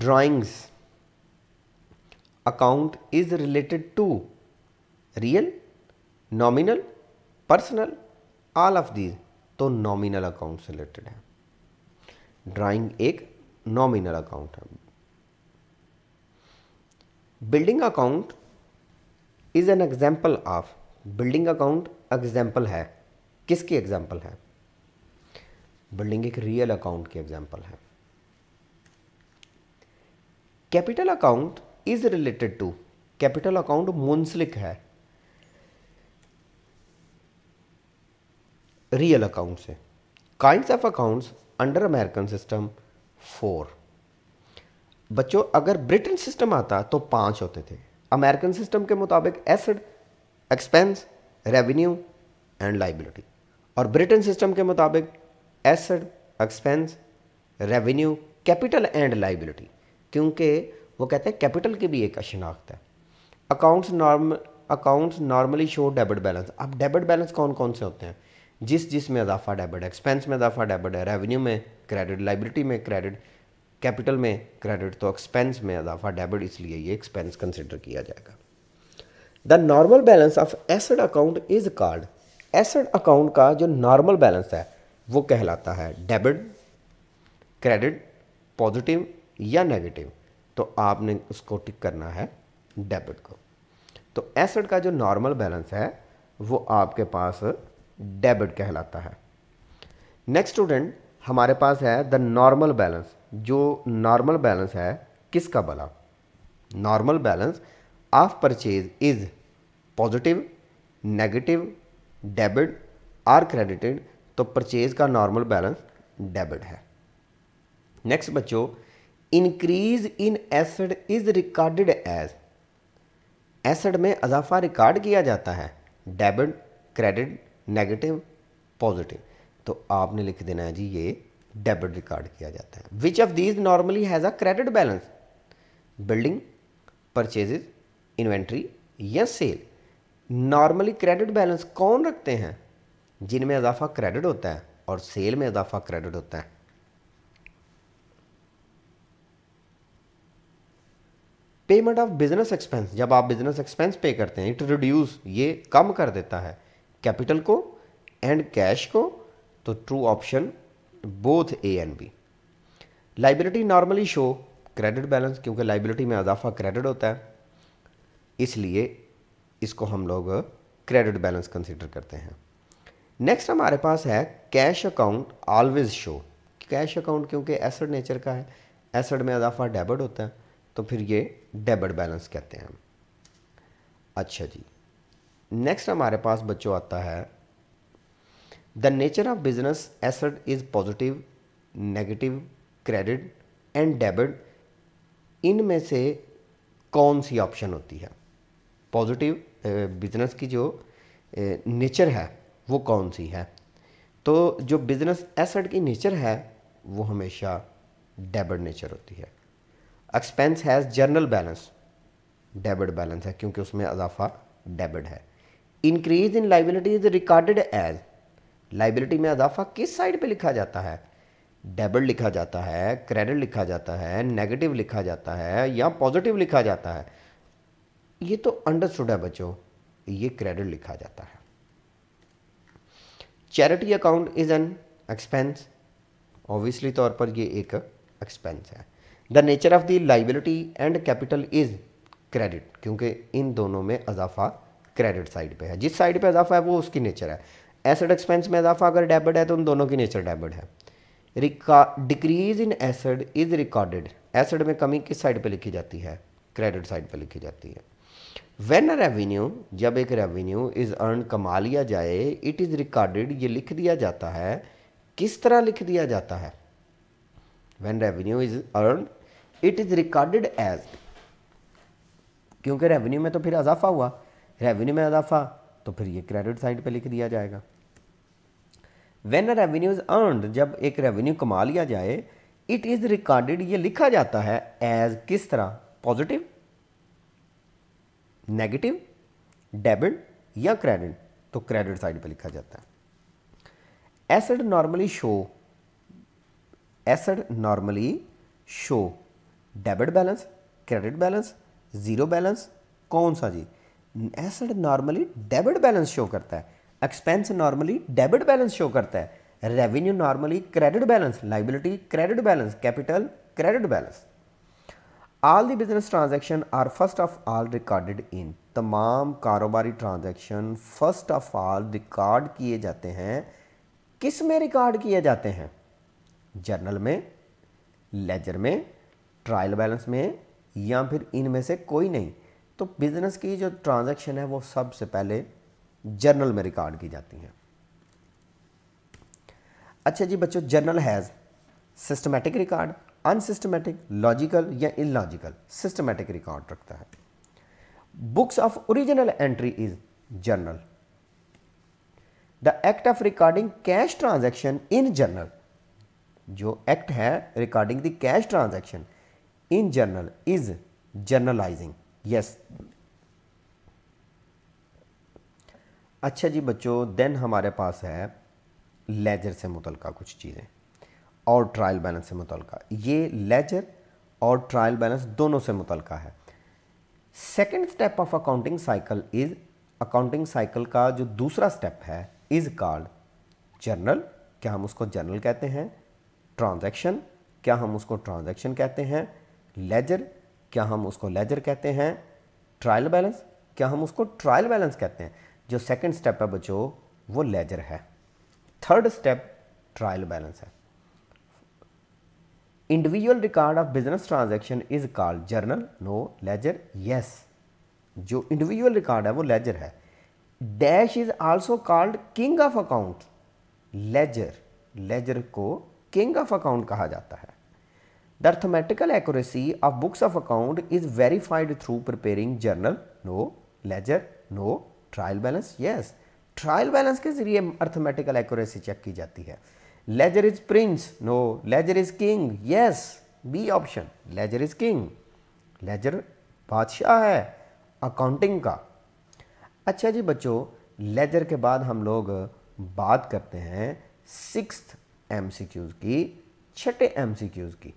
drawings account is related to real nominal personal all of these तो नॉमिनल अकाउंट से रिलेटेड है ड्राइंग एक नॉमिनल अकाउंट है building account is an example of building account example है किसकी एग्जाम्पल है बिल्डिंग एक रियल अकाउंट की एग्जाम्पल है capital account is related to capital account मुंसलिक है रियल अकाउंट से kind of account under American system four बच्चों अगर ब्रिटेन सिस्टम आता तो पाँच होते थे अमेरिकन सिस्टम के मुताबिक asset expense revenue and liability और ब्रिटेन सिस्टम के मुताबिक asset expense revenue capital and liability क्योंकि वो कहते हैं कैपिटल की भी एक शनाख्त है accounts norm accounts normally show debit balance अब डेबिट बैलेंस कौन कौन से होते हैं जिस जिस में इजाफा डेबिट है एक्सपेंस में इजाफा डेबिट है रेवेन्यू में क्रेडिट लाइबिलिटी में क्रेडिट कैपिटल में क्रेडिट तो एक्सपेंस में इजाफा डेबिट इसलिए ये एक्सपेंस कंसिडर किया जाएगा the normal balance of asset account is card asset account का जो नॉर्मल बैलेंस है वो कहलाता है डेबिट क्रेडिट पॉजिटिव या नेगेटिव तो आपने उसको टिक करना है डेबिट को तो एसड का जो नॉर्मल बैलेंस है वो आपके पास डेबिट कहलाता है नेक्स्ट स्टूडेंट हमारे पास है द नॉर्मल बैलेंस जो नॉर्मल बैलेंस है किसका भला normal balance of purchase is positive negative debit or credited तो परचेज का नॉर्मल बैलेंस डेबिट है नेक्स्ट बच्चों increase in asset is recorded as asset में अजाफा रिकॉर्ड किया जाता है डेबिट क्रेडिट नेगेटिव पॉजिटिव तो आपने लिख देना है जी ये डेबिट रिकॉर्ड किया जाता है which of these normally has a credit balance building purchases inventory या सेल नॉर्मली क्रेडिट बैलेंस कौन रखते हैं जिनमें इजाफा क्रेडिट होता है और सेल में इजाफा क्रेडिट होता है पेमेंट ऑफ बिजनेस एक्सपेंस जब आप बिजनेस एक्सपेंस पे करते हैं इट रिड्यूस ये कम कर देता है कैपिटल को एंड कैश को तो true option both A and B liability normally show credit balance क्योंकि लाइबिलिटी में अजाफा क्रेडिट होता है इसलिए इसको हम लोग क्रेडिट बैलेंस कंसिडर करते हैं नेक्स्ट हमारे पास है cash account always show cash account क्योंकि एसड नेचर का है एसड में अजाफा डेबिट होता है तो फिर ये डेबिट बैलेंस कहते हैं हम अच्छा जी नेक्स्ट हमारे पास बच्चों आता है the nature of business asset is positive negative credit and debit इनमें से कौन सी ऑप्शन होती है पॉजिटिव बिजनेस की जो नेचर है वो कौन सी है तो जो बिजनेस एसेट की नेचर है वो हमेशा डेबिट नेचर होती है expense has general balance debit balance है क्योंकि उसमें अजाफा डेबिट है increase in liability is recorded as liability में इजाफा किस साइड पे लिखा जाता है डेबिट लिखा जाता है क्रेडिट लिखा जाता है नेगेटिव लिखा जाता है या पॉजिटिव लिखा जाता है ये तो अंडरस्टूड है बच्चों ये क्रेडिट लिखा जाता है charity account is an expense obviously तौर पर ये एक एक्सपेंस है the nature of the liability and capital is credit क्योंकि इन दोनों में इजाफा क्रेडिट साइड पे है जिस साइड पे इजाफा है वो उसकी नेचर है एसेट एक्सपेंस में इजाफा अगर डेबिट है तो उन दोनों की नेचर डेबिट है decrease in asset is recorded asset में कमी किस साइड पे लिखी जाती है क्रेडिट साइड पे लिखी जाती है वेन अ रेवेन्यू जब एक रेवेन्यू इज़ अर्न कमा लिया जाए इट इज़ रिकॉर्डेड ये लिख दिया जाता है किस तरह लिख दिया जाता है when revenue is earn it is recorded as क्योंकि रेवेन्यू में तो फिर इजाफा हुआ रेवेन्यू में इजाफा तो फिर ये क्रेडिट साइड पे लिख दिया जाएगा वेन रेवेन्यू इज अर्नड जब एक रेवेन्यू कमा लिया जाए इट इज़ रिकॉर्डेड ये लिखा जाता है एज किस तरह पॉजिटिव नेगेटिव डेबिट या क्रेडिट तो क्रेडिट साइड पे लिखा जाता है asset normally show asset normally show debit balance credit balance zero balance कौन सा जी asset normally debit balance show करता है expense normally debit balance show करता है revenue normally credit balance liability credit balance capital credit balance all the business transaction are first of all recorded in तमाम कारोबारी transaction first of all record किए जाते हैं किस में रिकॉर्ड किए जाते हैं जर्नल में लेजर में ट्रायल बैलेंस में या फिर इनमें से कोई नहीं तो बिज़नेस की जो ट्रांजैक्शन है वो सबसे पहले जर्नल में रिकॉर्ड की जाती हैं अच्छा जी बच्चों journal has systematic record unsystematic logical या इलॉजिकल सिस्टमेटिक रिकॉर्ड रखता है books of original entry is journal the act of recording cash transaction in journal जो एक्ट है recording the cash transaction in journal is journalizing yes अच्छा जी बच्चों then हमारे पास है लेजर से मुतल कुछ चीज़ें और ट्रायल बैलेंस से मुतल ये लेजर और ट्रायल बैलेंस दोनों से मुतल है second step of accounting cycle is accounting cycle का जो दूसरा स्टेप है इज़ कॉल्ड जर्नल क्या हम उसको जर्नल कहते हैं ट्रांजैक्शन क्या हम उसको ट्रांजैक्शन कहते हैं लेजर क्या हम उसको लेजर कहते हैं ट्रायल बैलेंस क्या हम उसको ट्रायल बैलेंस कहते हैं जो सेकंड स्टेप है बच्चों वो लेजर है थर्ड स्टेप ट्रायल बैलेंस है individual record of business transaction is called journal no ledger yes जो इंडिविजुअल रिकॉर्ड है वो लेजर है dash is also called king of account ledger ledger को किंग ऑफ अकाउंट कहा जाता है the arithmetical accuracy of books of account is verified through preparing journal no ledger no trial balance yes trial balance के जरिए arithmetical accuracy check की जाती है ledger is prince no ledger is king yes B option ledger is king ledger बादशाह है accounting का अच्छा जी बच्चों लेजर के बाद हम लोग बात करते हैं सिक्स एम की छठे एम की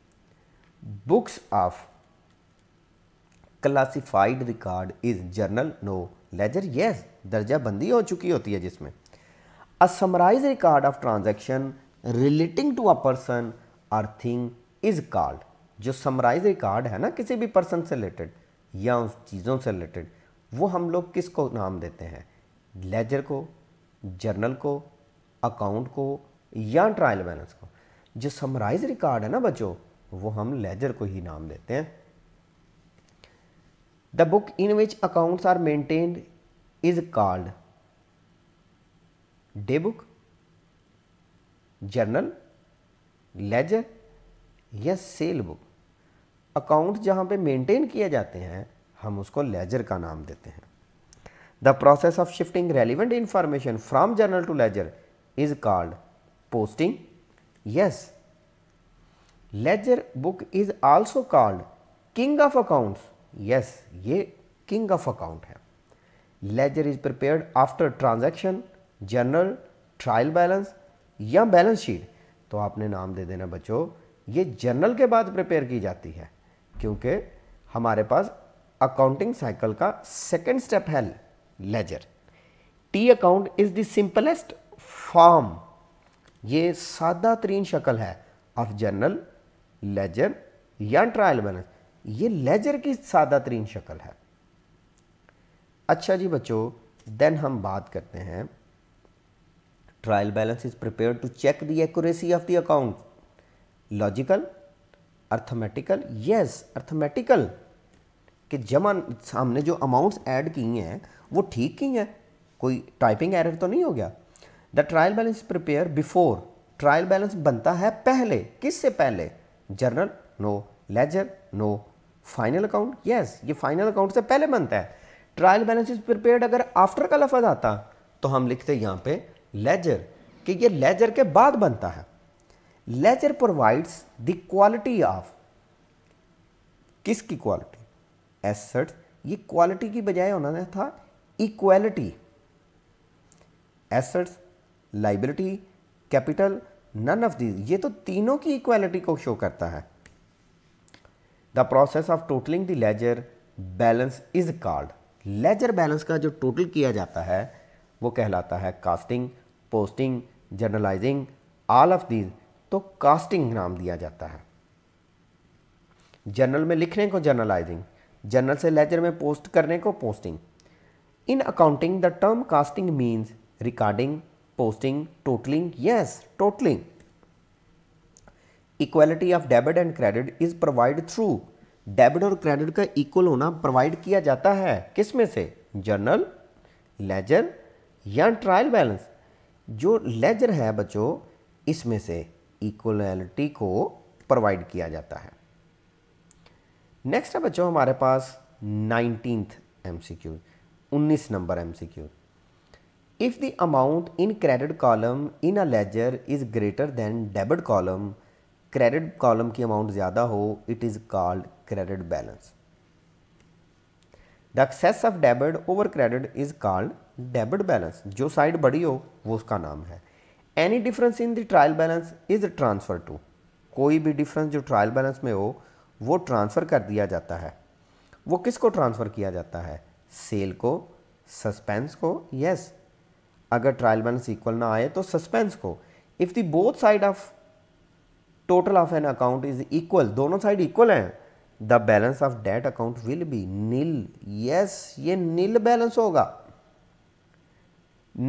books of classified record is journal no ledger yes दर्जा बंदी हो चुकी होती है जिसमें a summarise record of transaction relating to a person or thing is called जो समराइज रिकॉर्ड है ना किसी भी पर्सन से रिलेटेड या उस चीज़ों से रिलेटेड वो हम लोग किसको नाम देते हैं लेजर को जर्नल को अकाउंट को या ट्रायल बैलेंस को जो समराइज रिकॉर्ड है ना बच्चों वो हम लेजर को ही नाम देते हैं the book in which accounts are maintained is called day book journal ledger या सेल बुक अकाउंट जहां पे मेंटेन किए जाते हैं हम उसको लेजर का नाम देते हैं the process of shifting relevant information from journal to ledger is called posting yes ledger book is also called king of accounts yes ये किंग ऑफ अकाउंट है ledger is prepared after transaction journal trial balance या balance sheet तो आपने नाम दे देना बच्चों ये general के बाद प्रिपेयर की जाती है क्योंकि हमारे पास अकाउंटिंग साइकिल का सेकेंड स्टेप है ledger T account is the simplest form ये सादा तरीन शक्ल है ऑफ जनरल लेजर या ट्रायल बैलेंस ये लेजर की सादा तरीन शक्ल है अच्छा जी बच्चों देन हम बात करते हैं trial balance is prepare to check the accuracy of the account logical arithmetical yes arithmetical कि जमा हमने जो अमाउंट्स ऐड किए हैं वो ठीक की हैं कोई टाइपिंग एरर तो नहीं हो गया the trial balance prepare before trial balance बनता है पहले किससे पहले journal no ledger no final account yes ये फाइनल अकाउंट से पहले बनता है ट्रायल बैलेंस इज प्रिपेयर्ड अगर आफ्टर का लफज आता तो हम लिखते यहां पे लेजर कि ये लेजर के बाद बनता है ledger provides the quality of किसकी क्वालिटी एसेट्स ये क्वालिटी की बजाय उन्होंने था equality assets liability capital none of these ये तो तीनों की इक्वालिटी को शो करता है the process of totalling the ledger balance is called ledger balance का जो टोटल किया जाता है वो कहलाता है casting posting journalising all of these तो कास्टिंग नाम दिया जाता है जर्नल में लिखने को जर्नलाइजिंग जर्नल से लेजर में पोस्ट करने को posting in accounting the term casting means recording Posting, totaling, yes, totaling. Equality of debit and credit is provide through debit और क्रेडिट का इक्वल होना प्रोवाइड किया जाता है किस में से जर्नल लेजर या ट्रायल बैलेंस जो लेजर है बच्चों इसमें से इक्वलिटी को प्रोवाइड किया जाता है नेक्स्ट है बच्चों हमारे पास नाइनटीन एम सी क्यू उन्नीस number M C Q If the amount in credit column in a ledger is greater than debit column, credit column की amount ज़्यादा हो it is called credit balance. The excess of debit over credit is called debit balance. जो side बड़ी हो वो उसका नाम है any difference in the trial balance is transfer to कोई भी डिफरेंस जो ट्रायल बैलेंस में हो वो ट्रांसफ़र कर दिया जाता है वो किसको ट्रांसफ़र किया जाता है सेल को सस्पेंस को यस yes, अगर ट्रायल बैलेंस इक्वल ना आए तो सस्पेंस को if the both side of total of an account is equal दोनों साइड इक्वल हैं the balance of that account will be nil yes ये नील बैलेंस होगा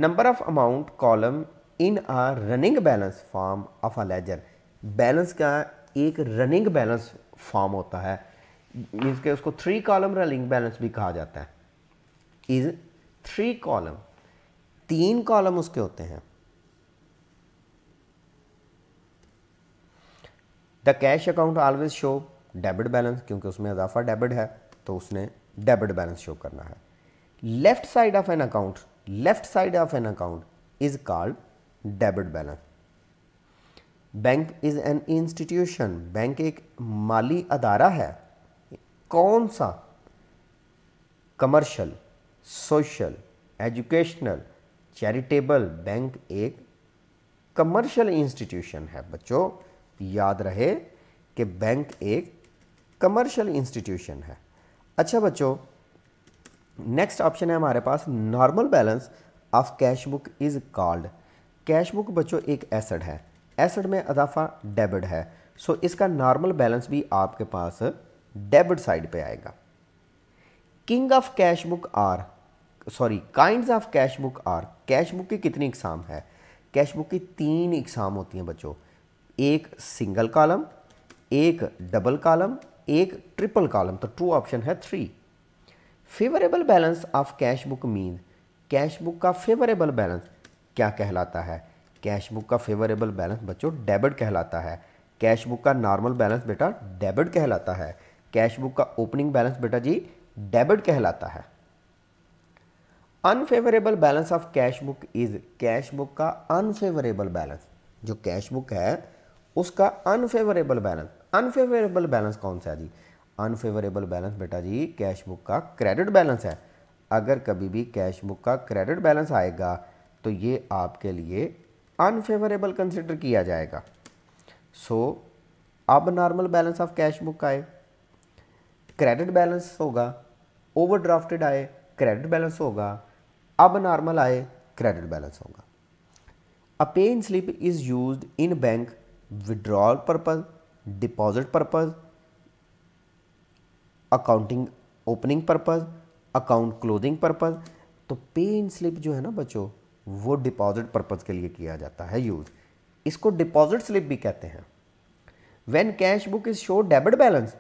number of amount column in a running balance form of a ledger balance का एक running balance form होता है means के उसको थ्री कॉलम रनिंग बैलेंस भी कहा जाता है इज थ्री कॉलम तीन कॉलम उसके होते हैं the cash account always show debit balance क्योंकि उसमें इजाफा डेबिट है तो उसने डेबिट बैलेंस शो करना है left side of an account left side of an account is called debit balance bank is an institution bank एक माली अदारा है कौन सा commercial social educational charitable bank एक कमर्शियल इंस्टीट्यूशन है बच्चों याद रहे कि बैंक एक कमर्शियल इंस्टीट्यूशन है अच्छा बच्चों नेक्स्ट ऑप्शन है हमारे पास normal balance of cash book is called cash book बच्चों एक एसड है एसड में अजाफा डेबिट है सो इसका नॉर्मल बैलेंस भी आपके पास डेबिट साइड पे आएगा king of cash book are sorry kind of cash book are cash book की कितनी इकसाम है कैश बुक की तीन इकसाम होती हैं बच्चों एक सिंगल कॉलम एक डबल कॉलम एक ट्रिपल कॉलम तो ट्रू ऑप्शन है three favourable balance of cash book mean cash book का फेवरेबल बैलेंस क्या कहलाता है कैश बुक का फेवरेबल बैलेंस बच्चों डेबिट कहलाता है कैश बुक का नॉर्मल बैलेंस बेटा डेबिट कहलाता है कैश बुक का ओपनिंग बैलेंस बेटा जी डेबिट कहलाता है unfavourable balance of cash book is cash book का अनफेवरेबल बैलेंस जो कैश बुक है उसका अनफेवरेबल बैलेंस अनफेवरेबल बैलेंस कौन सा है जी अनफेवरेबल बैलेंस बेटा जी कैश बुक का क्रेडिट बैलेंस है अगर कभी भी कैश बुक का क्रेडिट बैलेंस आएगा तो ये आपके लिए अनफेवरेबल कंसिडर किया जाएगा सो अब normal balance of cash book a credit balance होगा ओवर आए क्रेडिट बैलेंस होगा अब नॉर्मल आए क्रेडिट बैलेंस होगा a pay-in slip is use in bank withdrawal purpose deposit purpose accounting opening purpose account closing purpose तो pay-in slip जो है ना बच्चों वो डिपॉजिट पर्पज़ के लिए किया जाता है यूज़ इसको डिपॉजिट स्लिप भी कहते हैं when cash book is show debit balance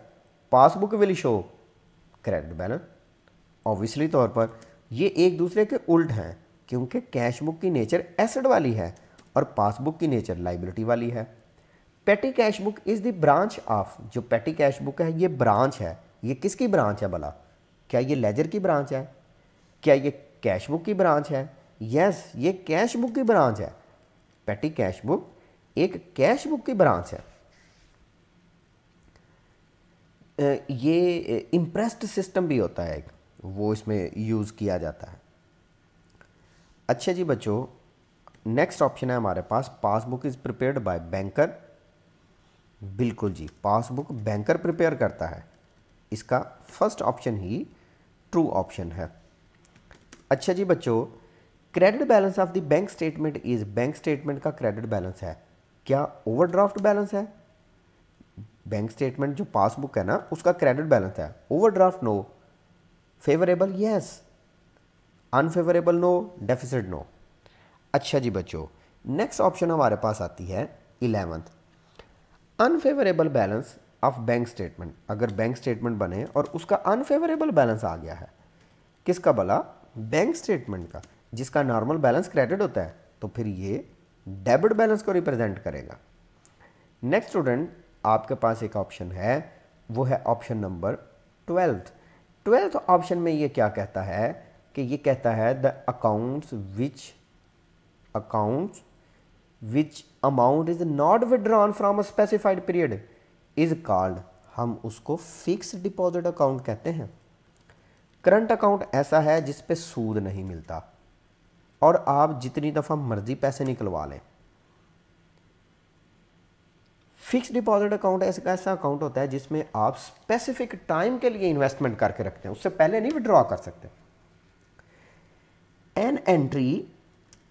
passbook will show credit balance obviously तौर पर ये एक दूसरे के उल्ट हैं क्योंकि कैश बुक की नेचर एसेट वाली है और पासबुक की नेचर लाइबिलिटी वाली है petty cash book is the branch of जो पेटी कैश बुक है ये ब्रांच है ये किसकी ब्रांच है भला क्या ये लेजर की ब्रांच है क्या ये कैश बुक की ब्रांच है यस yes, ये कैश बुक की ब्रांच है पेटी कैश बुक एक कैश बुक की ब्रांच है ये इम्प्रेस्ड सिस्टम भी होता है एक वो इसमें यूज़ किया जाता है अच्छा जी बच्चों नेक्स्ट ऑप्शन है हमारे पास passbook is prepared by banker बिल्कुल जी पासबुक बैंकर प्रिपेयर करता है इसका फर्स्ट ऑप्शन ही ट्रू ऑप्शन है अच्छा जी बच्चों credit balance of the bank statement is bank statement का क्रेडिट बैलेंस है क्या ओवरड्राफ्ट बैलेंस है बैंक स्टेटमेंट जो पासबुक है ना उसका क्रेडिट बैलेंस है overdraft no favourable yes unfavourable no deficit no अच्छा जी बच्चों नेक्स्ट ऑप्शन हमारे पास आती है eleventh unfavourable balance of bank statement अगर बैंक स्टेटमेंट बने और उसका अनफेवरेबल बैलेंस आ गया है किसका भला बैंक स्टेटमेंट का जिसका नॉर्मल बैलेंस क्रेडिट होता है तो फिर ये डेबिट बैलेंस को रिप्रेजेंट करेगा नेक्स्ट स्टूडेंट आपके पास एक ऑप्शन है वो है option number twelfth twelfth option में ये क्या कहता है कि ये कहता है the accounts which accounts which amount is not withdrawn from a specified period is called हम उसको फिक्स डिपॉजिट अकाउंट कहते हैं करंट अकाउंट ऐसा है जिस पे सूद नहीं मिलता और आप जितनी दफ़ा मर्जी पैसे निकलवा लें फिक्स डिपॉजिट अकाउंट ऐसा ऐसा अकाउंट होता है जिसमें आप स्पेसिफिक टाइम के लिए इन्वेस्टमेंट करके रखते हैं उससे पहले नहीं विड्रॉ कर सकते एन एंट्री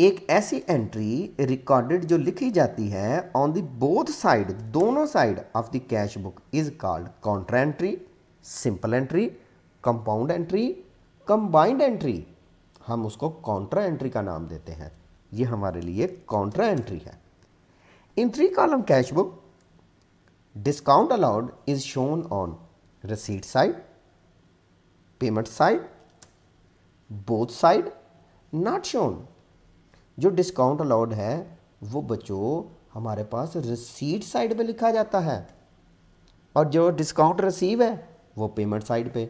एक ऐसी एंट्री रिकॉर्डेड जो लिखी जाती है ऑन दी बोथ साइड दोनों side of the cash book is called counter entry simple entry compound entry combined entry हम उसको काउंटर एंट्री का नाम देते हैं ये हमारे लिए काउंटर एंट्री है in three column cash book Discount allowed is shown on receipt side, payment side, both side, not shown. जो discount allowed है वो बच्चों हमारे पास receipt side पे लिखा जाता है और जो discount receive है वो payment side पे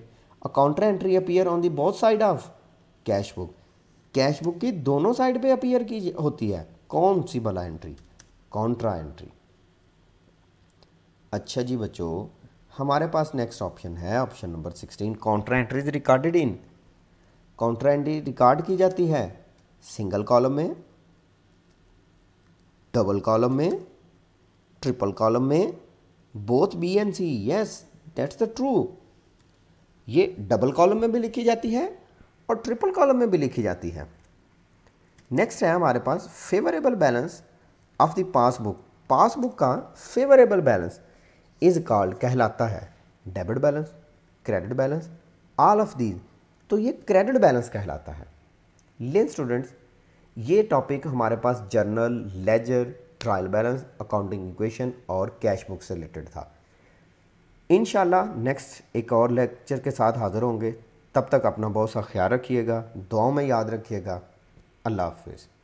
A counter entry appear on the both side of cash book cash book की दोनों साइड पे अपीयर की होती है कौन सी भला एंट्री कॉन्ट्रा एंट्री अच्छा जी बच्चों हमारे पास नेक्स्ट ऑप्शन है option number sixteen contra entries recorded in contra entry record की जाती है सिंगल कॉलम में डबल कॉलम में ट्रिपल कॉलम में both B and C yes that's the true ये डबल कॉलम में भी लिखी जाती है और ट्रिपल कॉलम में भी लिखी जाती है नेक्स्ट है हमारे पास favourable balance of the passbook passbook का फेवरेबल बैलेंस इज़ कॉल्ड कहलाता है debit balance credit balance all of these तो ये क्रेडिट बैलेंस कहलाता है लेन स्टूडेंट्स ये टॉपिक हमारे पास journal ledger trial balance accounting equation और कैश बुक से रिलेटेड था इन नेक्स्ट एक और लेक्चर के साथ हाज़िर होंगे तब तक अपना बहुत सा ख्याल रखिएगा दुआओं में याद रखिएगा अल्लाह हाफिज़